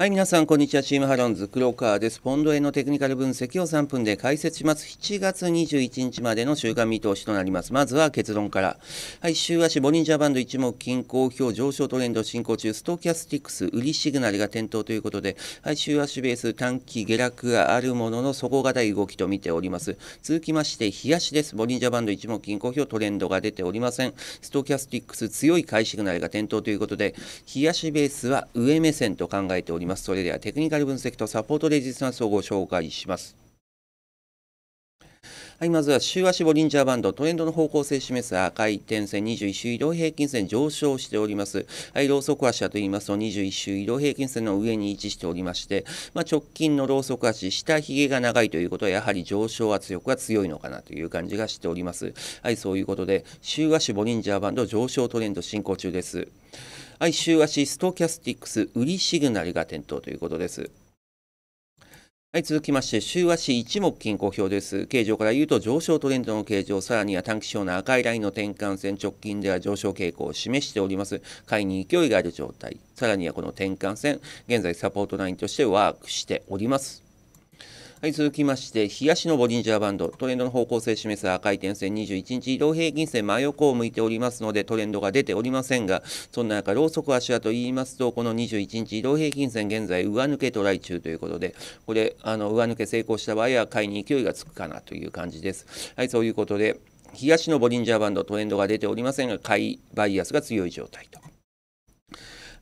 はい皆さんこんにちはチームハロンズ黒川ですポンド円のテクニカル分析を3分で解説します7月21日までの週間見通しとなりますまずは結論からはい週足ボリンジャーバンド一目均衡表上昇トレンド進行中ストキャスティックス売りシグナルが点灯ということではい週足ベース短期下落があるものの底堅い動きと見ております続きまして冷やしですボリンジャーバンド一目均衡表トレンドが出ておりませんストキャスティックス強い買いシグナルが点灯ということで冷やしベースは上目線と考えておりますます。それではテクニカル分析とサポートレジスタンスをご紹介します。はい、まずは週足ボリンジャーバンド、トレンドの方向性示す赤い点線、21周移動平均線上昇しております。はい、ローソク足はと言いますと、21周移動平均線の上に位置しておりまして、まあ、直近のローソク足、下髭が長いということは、やはり上昇圧力が強いのかなという感じがしております。はい、そういうことで、週足ボリンジャーバンド上昇トレンド進行中です。哀愁アシストキャスティックス売りシグナルが点灯ということです。はい、続きまして、週足一目均衡表です。形状から言うと上昇トレンドの形状、さらには短期小の赤いラインの転換線直近では上昇傾向を示しております。買いに勢いがある状態、さらにはこの転換線、現在サポートラインとしてワークしております。はい、続きまして、東やのボリンジャーバンド、トレンドの方向性示す赤い点線21日移動平均線真横を向いておりますので、トレンドが出ておりませんが、そんな中、ローソク足はと言いますと、この21日移動平均線現在上抜けトライ中ということで、これ、あの、上抜け成功した場合は買いに勢いがつくかなという感じです。はい、そういうことで、東のボリンジャーバンド、トレンドが出ておりませんが、買いバイアスが強い状態と。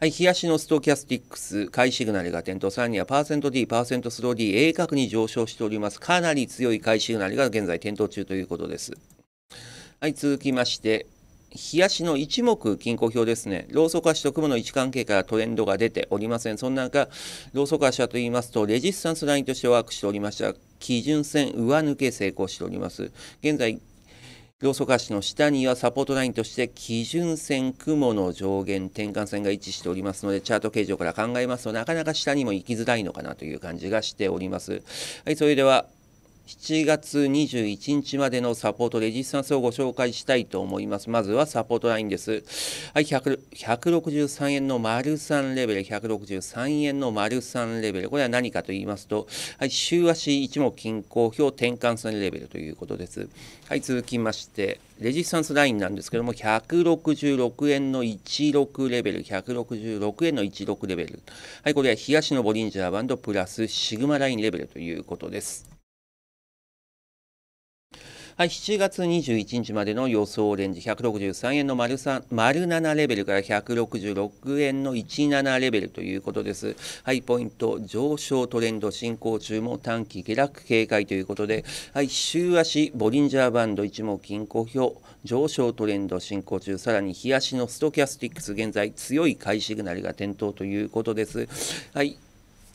はい、冷やしのストキャスティックス、買いシグナルが点灯、さらにはパーセント D、パーセントスロー D、鋭角に上昇しております。かなり強い買いシグナルが現在点灯中ということです。はい、続きまして、冷やしの一目均衡表ですね、ローソク足と雲の位置関係からトレンドが出ておりません。そんな中、ローソク足はといいますと、レジスタンスラインとしてワークしておりました。基準線上抜け成功しております。現在、両蘇架市の下にはサポートラインとして基準線雲の上限転換線が位置しておりますのでチャート形状から考えますとなかなか下にも行きづらいのかなという感じがしております。はい、それでは7月21日までのサポートレジスタンスをご紹介したいと思います。まずはサポートラインです。はい、163円の丸3レベル、163円の丸3レベル。これは何かと言いますと、はい、週足一目均衡表転換線レベルということです。はい、続きまして、レジスタンスラインなんですけども、166円の16レベル、166円の16レベル。はい、これは東のボリンジャーバンドプラスシグマラインレベルということです。はい、7月21日までの予想オレンジ163円の丸丸7レベルから166円の17レベルということです。はい、ポイント上昇トレンド進行中も短期下落警戒ということで、はい、週足ボリンジャーバンド一目均衡表上昇トレンド進行中さらに日足のストキャスティックス現在強い買いシグナルが点灯ということです。はい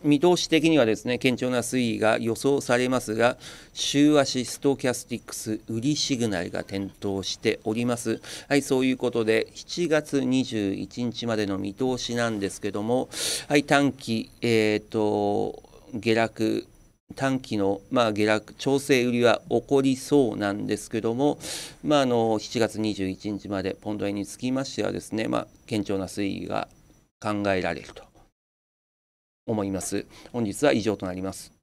見通し的にはですね堅調な推移が予想されますが週足ストキャスティックス売りシグナルが点灯しておりますはいそういうことで7月21日までの見通しなんですけどもはい短期えっ、ー、と下落短期の、まあ、下落、調整売りは起こりそうなんですけども、まあ、あの7月21日までポンド円につきましてはですね、まあ、堅調な推移が考えられると。思います。本日は以上となります。